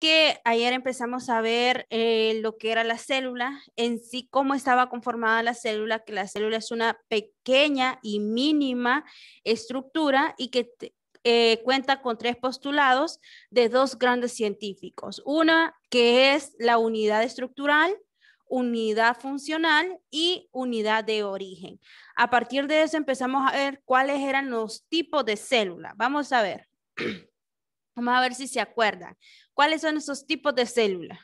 que ayer empezamos a ver eh, lo que era la célula, en sí cómo estaba conformada la célula, que la célula es una pequeña y mínima estructura y que eh, cuenta con tres postulados de dos grandes científicos. Una que es la unidad estructural, unidad funcional y unidad de origen. A partir de eso empezamos a ver cuáles eran los tipos de célula. Vamos a ver. Vamos a ver si se acuerdan. ¿Cuáles son esos tipos de células?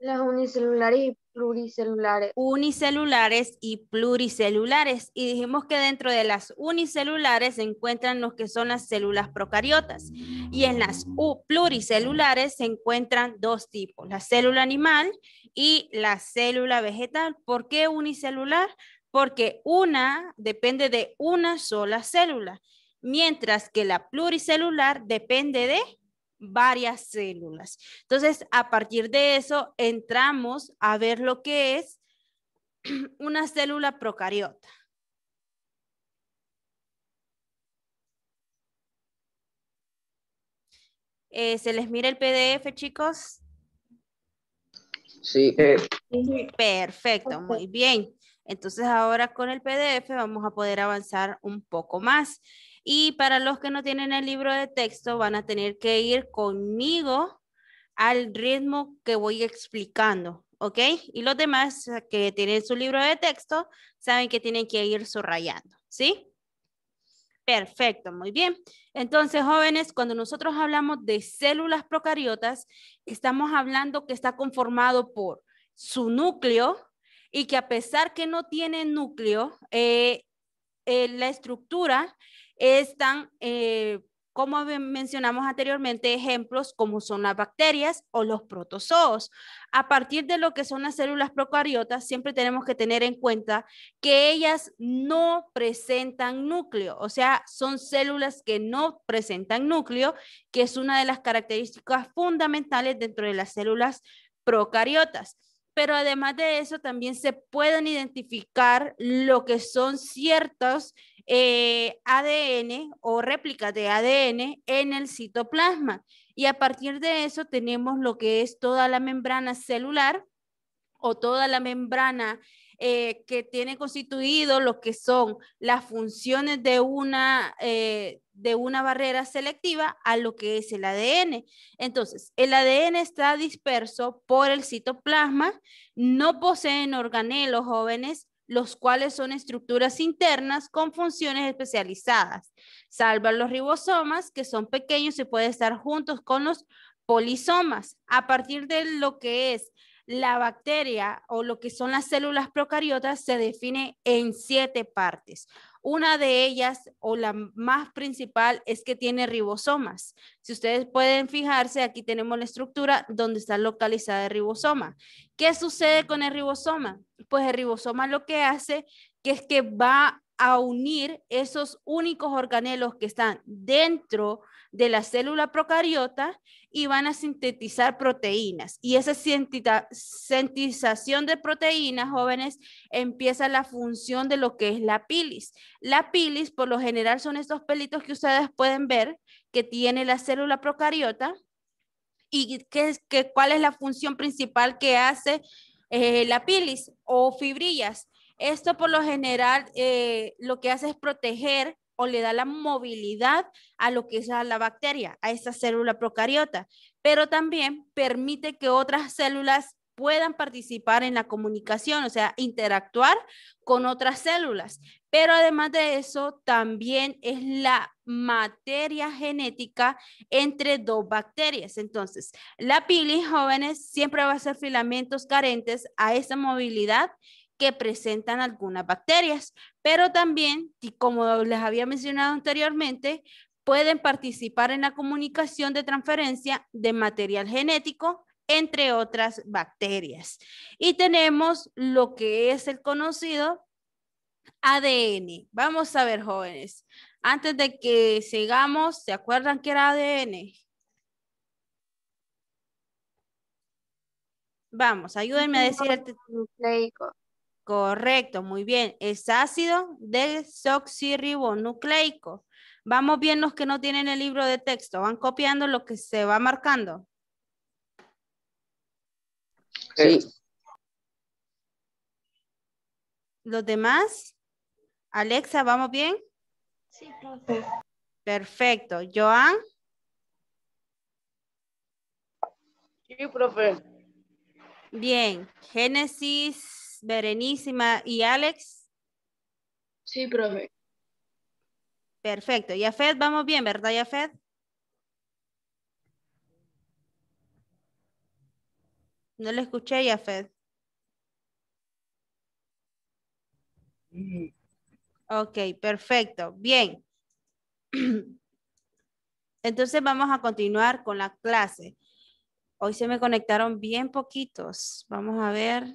Las unicelulares y pluricelulares. Unicelulares y pluricelulares. Y dijimos que dentro de las unicelulares se encuentran los que son las células procariotas. Y en las pluricelulares se encuentran dos tipos, la célula animal y la célula vegetal. ¿Por qué unicelular? Porque una depende de una sola célula mientras que la pluricelular depende de varias células. Entonces, a partir de eso, entramos a ver lo que es una célula procariota. Eh, ¿Se les mira el PDF, chicos? Sí. Perfecto, muy bien. Entonces ahora con el PDF vamos a poder avanzar un poco más. Y para los que no tienen el libro de texto, van a tener que ir conmigo al ritmo que voy explicando, ¿ok? Y los demás que tienen su libro de texto saben que tienen que ir subrayando, ¿sí? Perfecto, muy bien. Entonces, jóvenes, cuando nosotros hablamos de células procariotas, estamos hablando que está conformado por su núcleo y que a pesar que no tiene núcleo, eh, eh, la estructura están, eh, como mencionamos anteriormente, ejemplos como son las bacterias o los protozoos. A partir de lo que son las células procariotas, siempre tenemos que tener en cuenta que ellas no presentan núcleo, o sea, son células que no presentan núcleo, que es una de las características fundamentales dentro de las células procariotas pero además de eso también se pueden identificar lo que son ciertos eh, ADN o réplica de ADN en el citoplasma. Y a partir de eso tenemos lo que es toda la membrana celular o toda la membrana eh, que tiene constituido lo que son las funciones de una, eh, de una barrera selectiva a lo que es el ADN. Entonces, el ADN está disperso por el citoplasma, no poseen organelos jóvenes los cuales son estructuras internas con funciones especializadas. Salvan los ribosomas, que son pequeños y pueden estar juntos con los polisomas. A partir de lo que es la bacteria o lo que son las células procariotas se define en siete partes. Una de ellas, o la más principal, es que tiene ribosomas. Si ustedes pueden fijarse, aquí tenemos la estructura donde está localizada el ribosoma. ¿Qué sucede con el ribosoma? Pues el ribosoma lo que hace es que va a unir esos únicos organelos que están dentro de la célula procariota y van a sintetizar proteínas. Y esa sintetización de proteínas, jóvenes, empieza la función de lo que es la pilis. La pilis, por lo general, son estos pelitos que ustedes pueden ver que tiene la célula procariota. ¿Y qué, qué, cuál es la función principal que hace eh, la pilis o fibrillas? Esto por lo general eh, lo que hace es proteger o le da la movilidad a lo que es la bacteria, a esa célula procariota, pero también permite que otras células puedan participar en la comunicación, o sea, interactuar con otras células. Pero además de eso, también es la materia genética entre dos bacterias. Entonces, la pili, jóvenes, siempre va a ser filamentos carentes a esa movilidad que presentan algunas bacterias, pero también, como les había mencionado anteriormente, pueden participar en la comunicación de transferencia de material genético entre otras bacterias. Y tenemos lo que es el conocido ADN. Vamos a ver, jóvenes. Antes de que sigamos, ¿se acuerdan que era ADN? Vamos, ayúdenme a decir el Correcto, muy bien. Es ácido desoxirribonucleico. Vamos bien los que no tienen el libro de texto. Van copiando lo que se va marcando. Sí. ¿Los demás? Alexa, ¿vamos bien? Sí, profe. Perfecto. ¿Joan? Sí, profe. Bien. Génesis Berenísima y Alex. Sí, profe. Perfecto. Yafet, vamos bien, ¿verdad, Yafet? No le escuché, Yafet. Ok, perfecto. Bien. Entonces vamos a continuar con la clase. Hoy se me conectaron bien poquitos. Vamos a ver.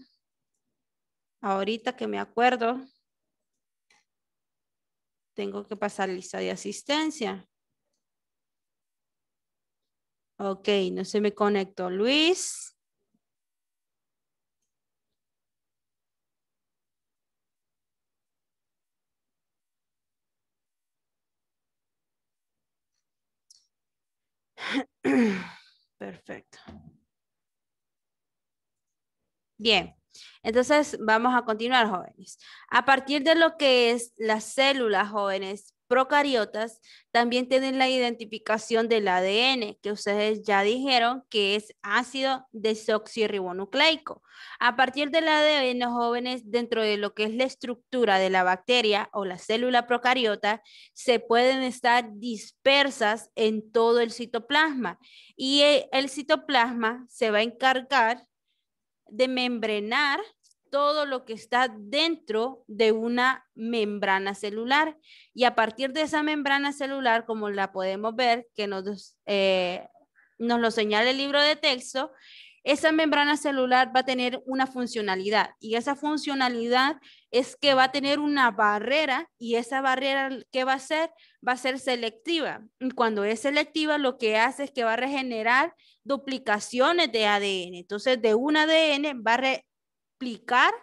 Ahorita que me acuerdo, tengo que pasar lista de asistencia. Ok, no se me conectó Luis. Perfecto. Bien. Entonces, vamos a continuar, jóvenes. A partir de lo que es las células, jóvenes, procariotas, también tienen la identificación del ADN, que ustedes ya dijeron que es ácido desoxirribonucleico. A partir del ADN, jóvenes, dentro de lo que es la estructura de la bacteria o la célula procariota, se pueden estar dispersas en todo el citoplasma. Y eh, el citoplasma se va a encargar de membrenar todo lo que está dentro de una membrana celular. Y a partir de esa membrana celular, como la podemos ver, que nos, eh, nos lo señala el libro de texto, esa membrana celular va a tener una funcionalidad y esa funcionalidad es que va a tener una barrera y esa barrera que va a ser va a ser selectiva. Y cuando es selectiva lo que hace es que va a regenerar duplicaciones de ADN. Entonces, de un ADN va a replicar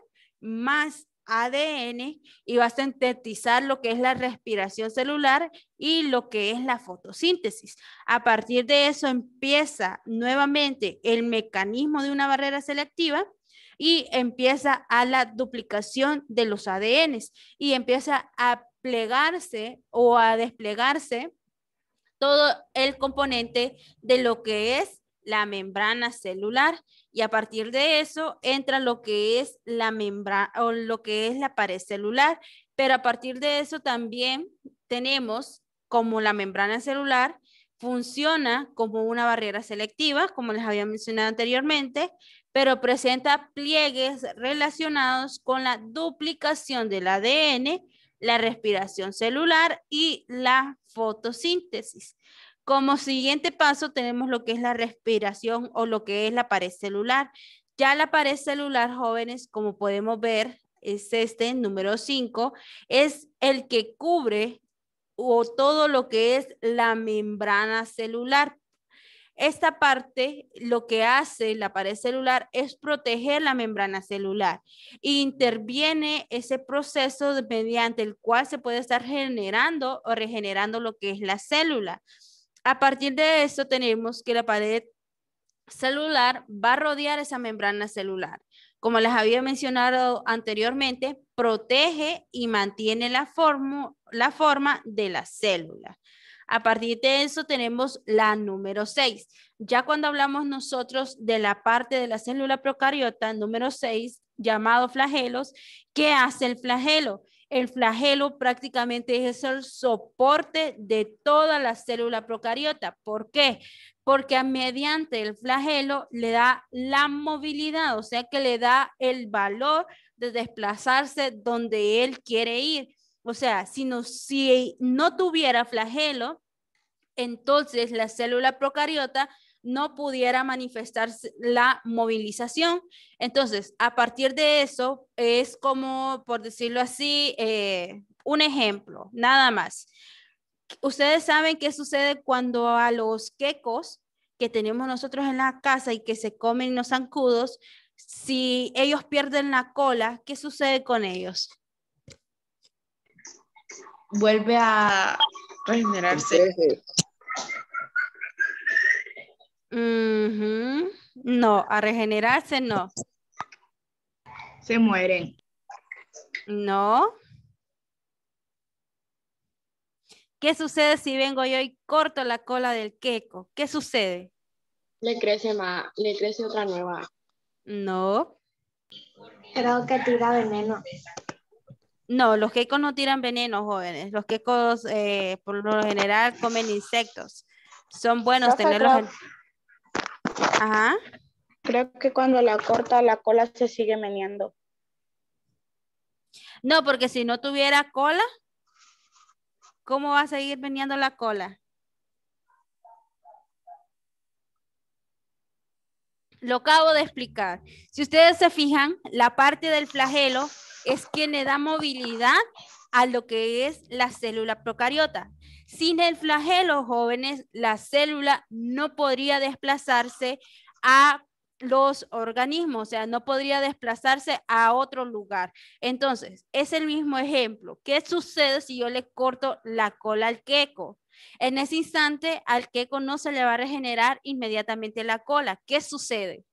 más ADN y va a sintetizar lo que es la respiración celular y lo que es la fotosíntesis. A partir de eso empieza nuevamente el mecanismo de una barrera selectiva y empieza a la duplicación de los ADNs y empieza a plegarse o a desplegarse todo el componente de lo que es la membrana celular y a partir de eso entra lo que es la membrana o lo que es la pared celular, pero a partir de eso también tenemos como la membrana celular funciona como una barrera selectiva, como les había mencionado anteriormente, pero presenta pliegues relacionados con la duplicación del ADN, la respiración celular y la fotosíntesis. Como siguiente paso tenemos lo que es la respiración o lo que es la pared celular. Ya la pared celular, jóvenes, como podemos ver, es este, número 5, es el que cubre o todo lo que es la membrana celular. Esta parte lo que hace la pared celular es proteger la membrana celular. Interviene ese proceso mediante el cual se puede estar generando o regenerando lo que es la célula. A partir de eso tenemos que la pared celular va a rodear esa membrana celular. Como les había mencionado anteriormente, protege y mantiene la, forma, de la célula. A partir de eso tenemos la número 6. Ya cuando hablamos nosotros de la parte de la célula procariota número 6, llamado flagelos, ¿qué hace el flagelo? El flagelo prácticamente es el soporte de toda la célula procariota. ¿Por qué? Porque mediante el flagelo le da la movilidad, o sea que le da el valor de desplazarse donde él quiere ir. O sea, si no, si no tuviera flagelo, entonces la célula procariota no pudiera manifestar la movilización. Entonces, a partir de eso, es como, por decirlo así, eh, un ejemplo, nada más. Ustedes saben qué sucede cuando a los quecos que tenemos nosotros en la casa y que se comen los zancudos, si ellos pierden la cola, ¿qué sucede con ellos? Vuelve a regenerarse. No, a regenerarse no. Se mueren. No. ¿Qué sucede si vengo yo y corto la cola del queco? ¿Qué sucede? Le crece más, le crece otra nueva. No. Creo que tira veneno. No, los quecos no tiran veneno, jóvenes. Los quecos, eh, por lo general, comen insectos. Son buenos tenerlos. Ajá. Creo que cuando la corta la cola se sigue meneando. No, porque si no tuviera cola, ¿cómo va a seguir meneando la cola? Lo acabo de explicar. Si ustedes se fijan, la parte del flagelo es quien le da movilidad a lo que es la célula procariota. Sin el flagelo, jóvenes, la célula no podría desplazarse a los organismos, o sea, no podría desplazarse a otro lugar. Entonces, es el mismo ejemplo. ¿Qué sucede si yo le corto la cola al queco? En ese instante, al queco no se le va a regenerar inmediatamente la cola. ¿Qué sucede?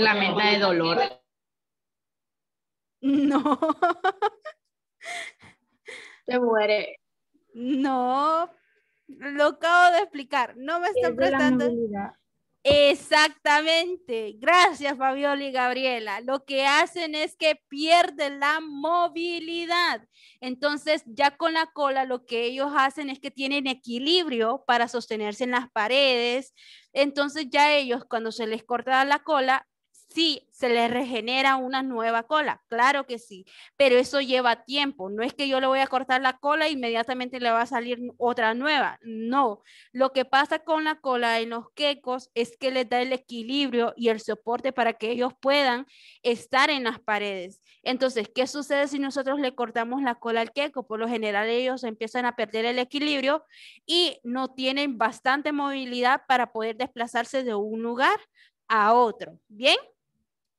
la meta de dolor. No. Se muere. No. Lo acabo de explicar. No me están prestando. Exactamente. Gracias, Fabiola y Gabriela. Lo que hacen es que pierden la movilidad. Entonces, ya con la cola, lo que ellos hacen es que tienen equilibrio para sostenerse en las paredes, entonces ya ellos cuando se les corta la cola, Sí, se le regenera una nueva cola, claro que sí, pero eso lleva tiempo. No es que yo le voy a cortar la cola e inmediatamente le va a salir otra nueva. No, lo que pasa con la cola en los quecos es que les da el equilibrio y el soporte para que ellos puedan estar en las paredes. Entonces, ¿qué sucede si nosotros le cortamos la cola al queco? Por lo general ellos empiezan a perder el equilibrio y no tienen bastante movilidad para poder desplazarse de un lugar a otro. ¿Bien?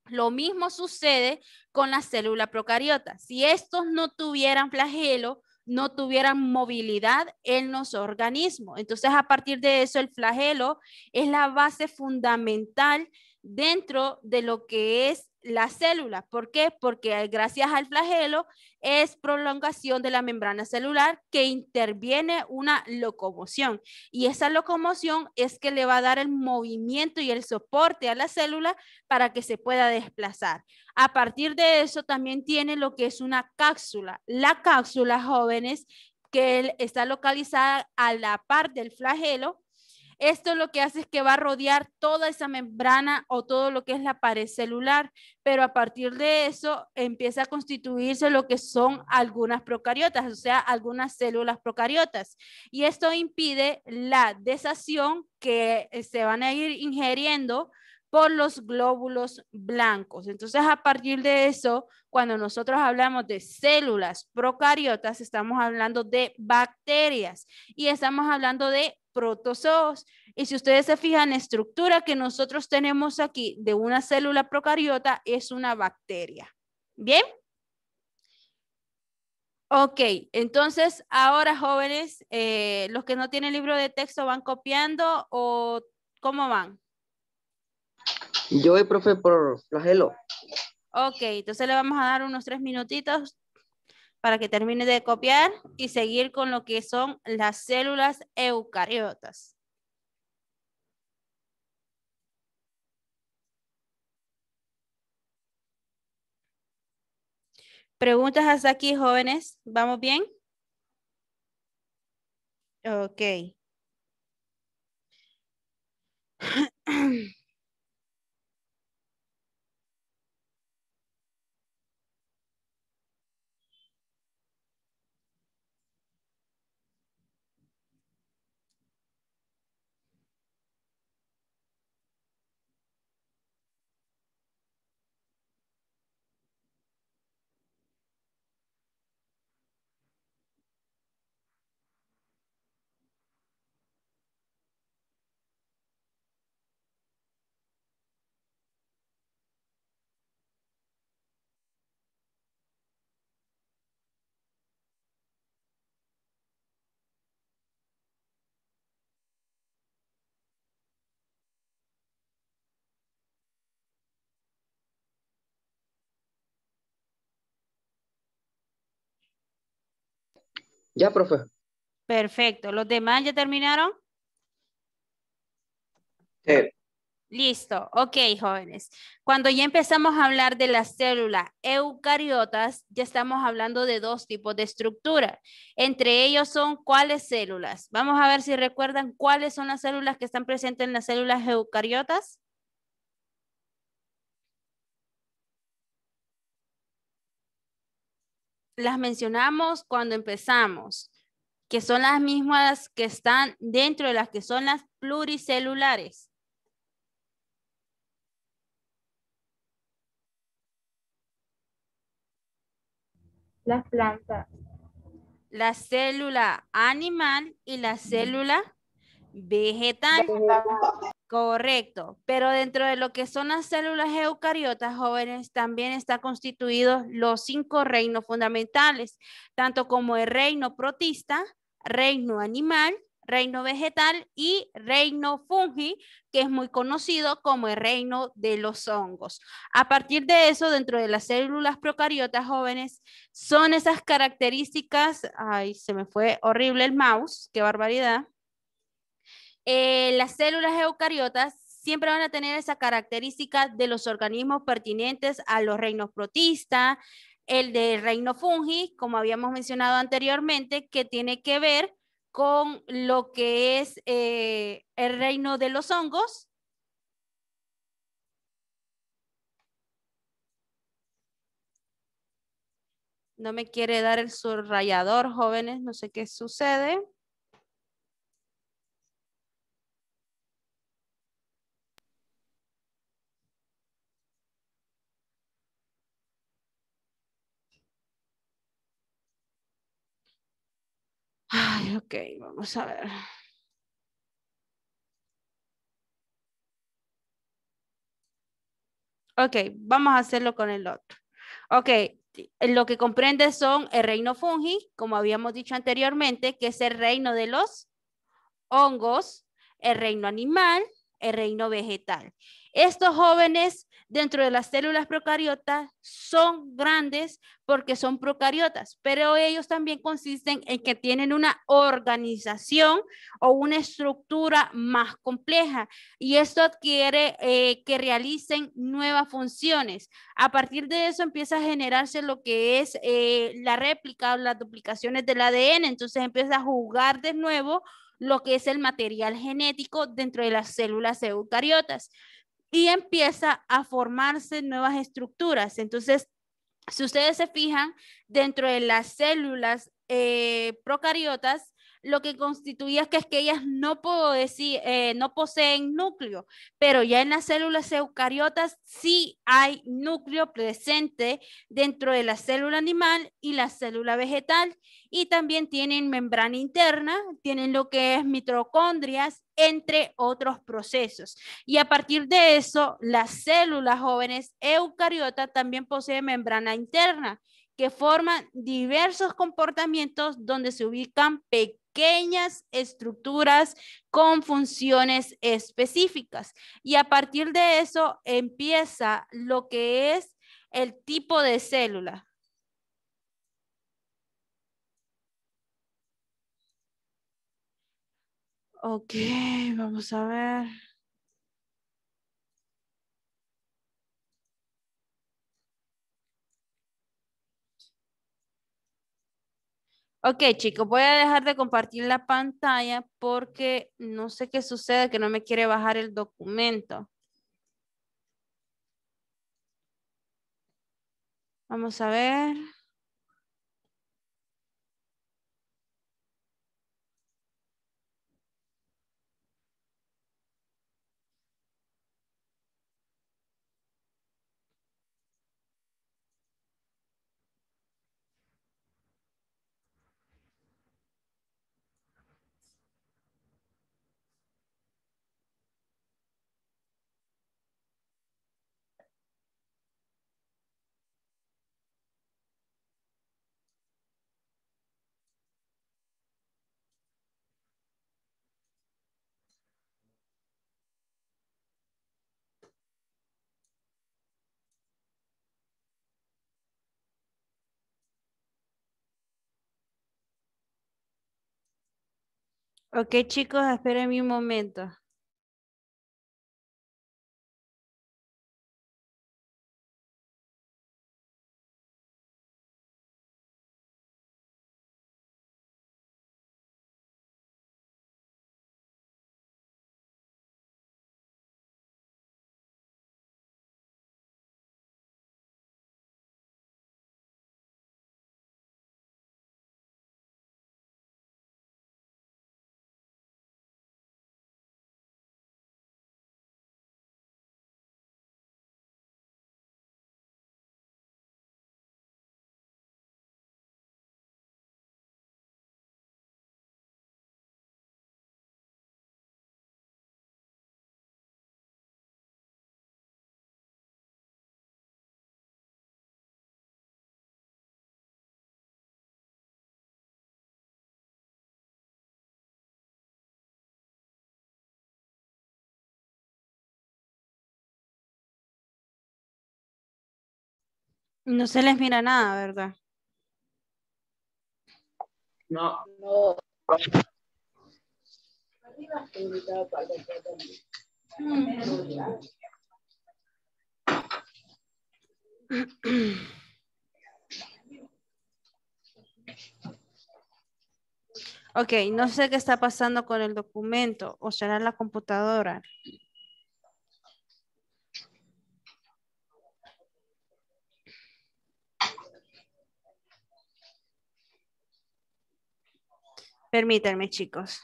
Lo mismo sucede con la célula procariota. Si estos no tuvieran flagelo, no tuvieran movilidad en los organismos. Entonces, a partir de eso, el flagelo es la base fundamental dentro de lo que es la célula, ¿Por qué? Porque eh, gracias al flagelo es prolongación de la membrana celular que interviene una locomoción. Y esa locomoción es que le va a dar el movimiento y el soporte a la célula para que se pueda desplazar. A partir de eso también tiene lo que es una cápsula. La cápsula, jóvenes, que está localizada a la par del flagelo esto lo que hace es que va a rodear toda esa membrana o todo lo que es la pared celular, pero a partir de eso empieza a constituirse lo que son algunas procariotas, o sea, algunas células procariotas. Y esto impide la desación que eh, se van a ir ingiriendo por los glóbulos blancos. Entonces, a partir de eso, cuando nosotros hablamos de células procariotas, estamos hablando de bacterias y estamos hablando de protozoos. Y si ustedes se fijan, la estructura que nosotros tenemos aquí de una célula procariota es una bacteria. ¿Bien? Ok, entonces ahora jóvenes, eh, los que no tienen libro de texto van copiando o cómo van? Yo voy, profe, por flagelo. Ok, entonces le vamos a dar unos tres minutitos para que termine de copiar y seguir con lo que son las células eucariotas. Preguntas hasta aquí, jóvenes. ¿Vamos bien? Ok. Ya, profe. Perfecto. ¿Los demás ya terminaron? Sí. Listo, ok jóvenes. Cuando ya empezamos a hablar de las células eucariotas, ya estamos hablando de dos tipos de estructura. Entre ellos son cuáles células. Vamos a ver si recuerdan cuáles son las células que están presentes en las células eucariotas. las mencionamos cuando empezamos, que son las mismas que están dentro de las que son las pluricelulares. Las plantas. La célula animal y la célula vegetal. vegetal. Correcto, pero dentro de lo que son las células eucariotas jóvenes también están constituidos los cinco reinos fundamentales, tanto como el reino protista, reino animal, reino vegetal y reino fungi, que es muy conocido como el reino de los hongos. A partir de eso, dentro de las células procariotas jóvenes, son esas características, ay, se me fue horrible el mouse, qué barbaridad. Eh, las células eucariotas siempre van a tener esa característica de los organismos pertinentes a los reinos protista, el del reino fungi, como habíamos mencionado anteriormente, que tiene que ver con lo que es eh, el reino de los hongos. No me quiere dar el subrayador, jóvenes, no sé qué sucede. ok, vamos a ver. Ok, vamos a hacerlo con el otro. Ok, lo que comprende son el reino fungi, como habíamos dicho anteriormente, que es el reino de los hongos, el reino animal, el reino vegetal. Estos jóvenes dentro de las células procariotas son grandes porque son procariotas, pero ellos también consisten en que tienen una organización o una estructura más compleja y esto adquiere eh, que realicen nuevas funciones. A partir de eso empieza a generarse lo que es eh, la réplica o las duplicaciones del ADN, entonces empieza a jugar de nuevo lo que es el material genético dentro de las células eucariotas y empieza a formarse nuevas estructuras. Entonces, si ustedes se fijan, dentro de las células eh, procariotas lo que constituía que es que ellas no, puedo eh, decir, no poseen núcleo, pero ya en las células eucariotas sí hay núcleo presente dentro de la célula animal y la célula vegetal, y también tienen membrana interna, tienen lo que es mitocondrias, entre otros procesos. Y a partir de eso, las células jóvenes eucariotas también poseen membrana interna que forman diversos comportamientos donde se ubican pequeños pequeñas estructuras con funciones específicas. Y a partir de eso empieza lo que es el tipo de célula. Ok, vamos a ver. Ok, chicos, voy a dejar de compartir la pantalla porque no sé qué sucede, que no me quiere bajar el documento. Vamos a ver. Ok, chicos, esperen un momento. No se les mira nada, ¿verdad? No. No. Ok, no sé qué está pasando con el documento, o será la computadora. Permítanme, chicos.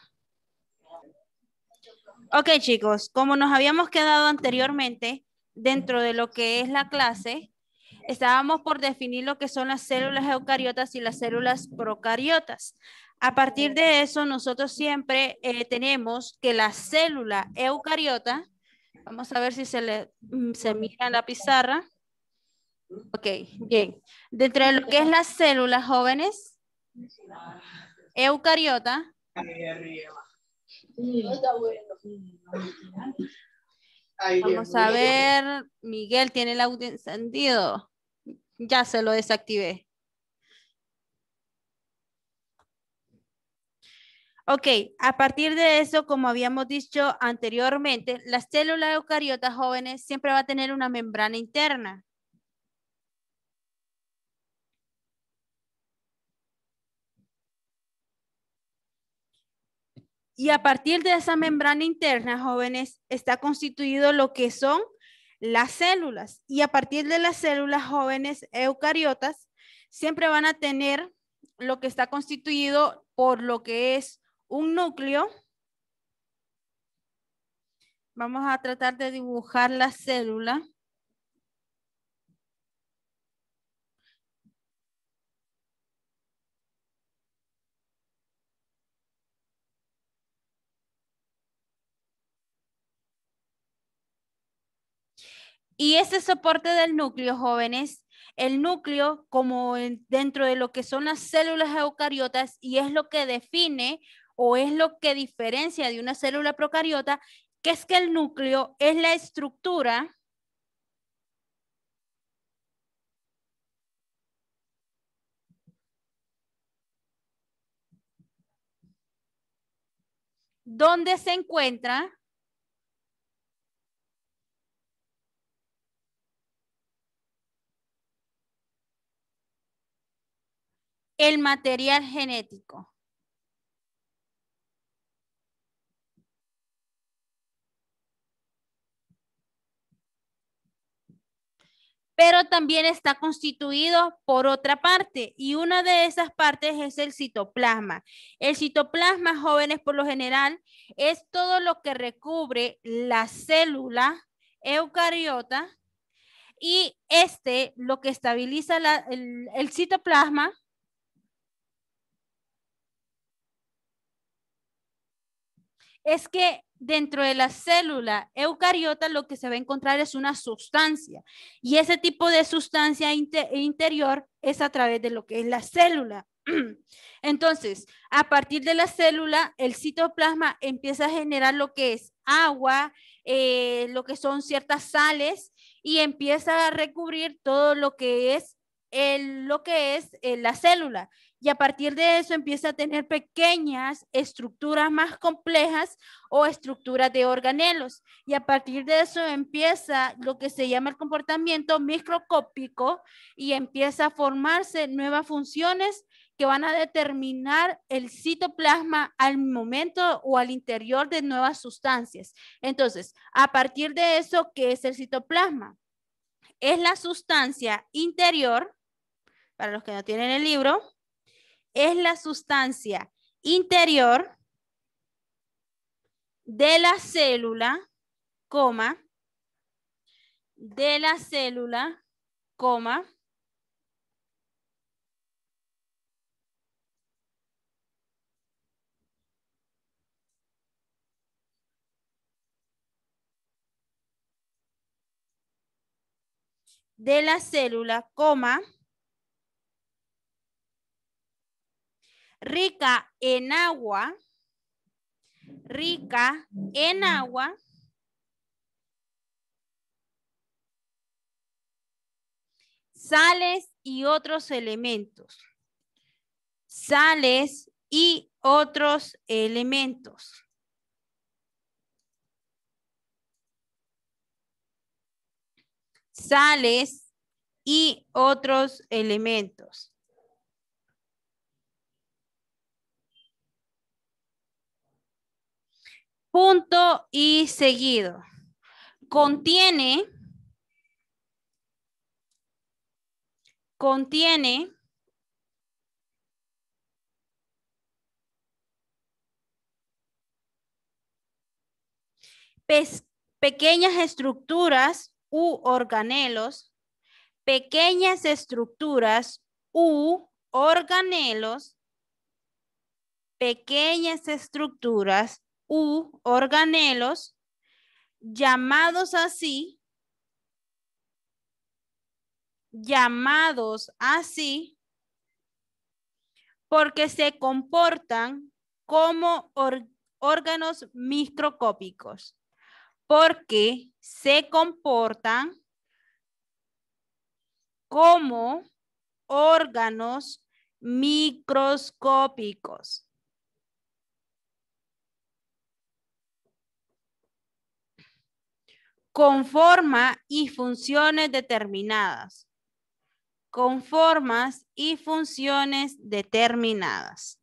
Ok, chicos, como nos habíamos quedado anteriormente, dentro de lo que es la clase, estábamos por definir lo que son las células eucariotas y las células procariotas. A partir de eso, nosotros siempre eh, tenemos que la célula eucariota, vamos a ver si se, le, mm, se mira en la pizarra. Ok, bien. Dentro de lo que es las células jóvenes, eucariota. Vamos a ver, Miguel tiene el audio encendido. Ya se lo desactivé. Ok, a partir de eso, como habíamos dicho anteriormente, las células eucariotas jóvenes siempre va a tener una membrana interna. Y a partir de esa membrana interna, jóvenes, está constituido lo que son las células. Y a partir de las células jóvenes eucariotas, siempre van a tener lo que está constituido por lo que es un núcleo. Vamos a tratar de dibujar la célula. Y ese soporte del núcleo, jóvenes, el núcleo como dentro de lo que son las células eucariotas y es lo que define o es lo que diferencia de una célula procariota, que es que el núcleo es la estructura donde se encuentra el material genético. Pero también está constituido por otra parte y una de esas partes es el citoplasma. El citoplasma, jóvenes, por lo general, es todo lo que recubre la célula eucariota y este lo que estabiliza el citoplasma es que dentro de la célula eucariota lo que se va a encontrar es una sustancia y ese tipo de sustancia interior es a través de lo que es la célula. Entonces, a partir de la célula, el citoplasma empieza a generar lo que es agua, eh, lo que son ciertas sales y empieza a recubrir todo lo que es lo que es eh, la célula y a partir de eso empieza a tener pequeñas estructuras más complejas o estructuras de organelos. Y a partir de eso empieza lo que se llama el comportamiento microscópico y empieza a formarse nuevas funciones que van a determinar el citoplasma al momento o al interior de nuevas sustancias. Entonces, a partir de eso, ¿qué es el citoplasma? Es la sustancia interior, para los que no tienen el libro, es la sustancia interior de la célula, coma, de la célula, coma, de la célula, coma, rica en agua, rica en agua, sales y otros elementos. Sales y otros elementos. Sales y otros elementos. Punto y seguido. Contiene, contiene pequeñas estructuras u organelos, pequeñas estructuras u organelos, pequeñas estructuras u organelos llamados así, llamados así, porque se comportan como órganos microscópicos, porque se comportan como órganos microscópicos. con forma y funciones determinadas. Con formas y funciones determinadas.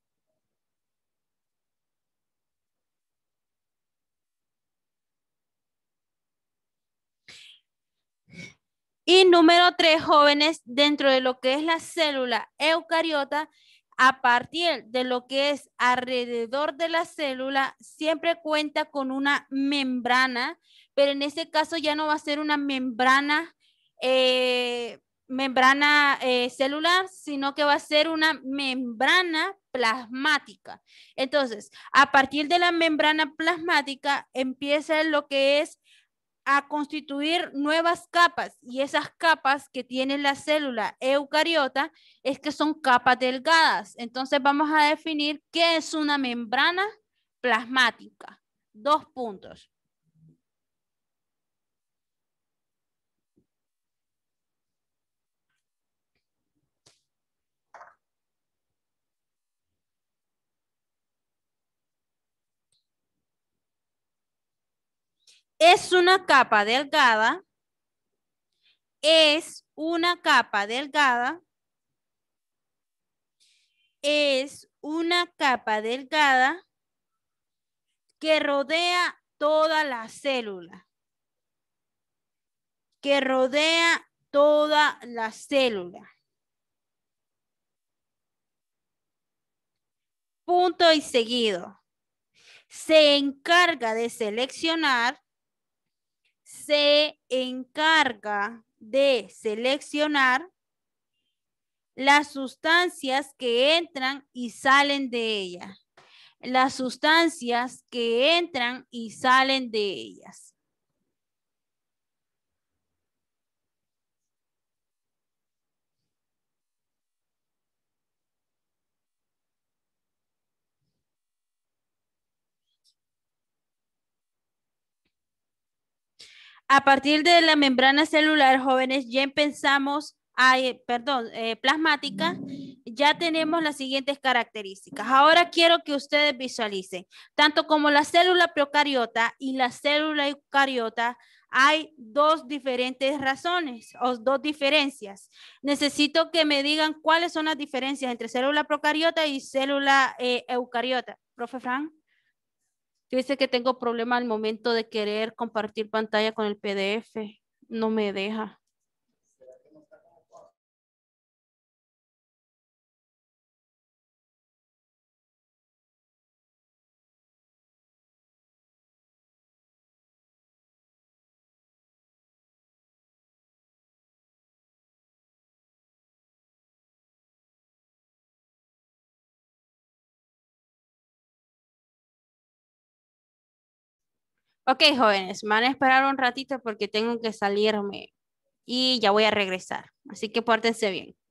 Y número tres, jóvenes, dentro de lo que es la célula eucariota, a partir de lo que es alrededor de la célula, siempre cuenta con una membrana, pero en este caso ya no va a ser una membrana, eh, membrana eh, celular, sino que va a ser una membrana plasmática. Entonces, a partir de la membrana plasmática empieza lo que es a constituir nuevas capas y esas capas que tiene la célula eucariota es que son capas delgadas. Entonces vamos a definir qué es una membrana plasmática. Dos puntos. es una capa delgada, es una capa delgada, es una capa delgada que rodea toda la célula, que rodea toda la célula. Punto y seguido. Se encarga de seleccionar se encarga de seleccionar las sustancias que entran y salen de ella. Las sustancias que entran y salen de ellas. A partir de la membrana celular, jóvenes, ya pensamos, a, eh, perdón, eh, plasmática, ya tenemos las siguientes características. Ahora quiero que ustedes visualicen, tanto como la célula procariota y la célula eucariota, hay dos diferentes razones o dos diferencias. Necesito que me digan cuáles son las diferencias entre célula procariota y célula eh, eucariota. Profe Fran. Dice que tengo problema al momento de querer compartir pantalla con el PDF. No me deja. Ok, jóvenes, me van a esperar un ratito porque tengo que salirme y ya voy a regresar. Así que pórtense bien.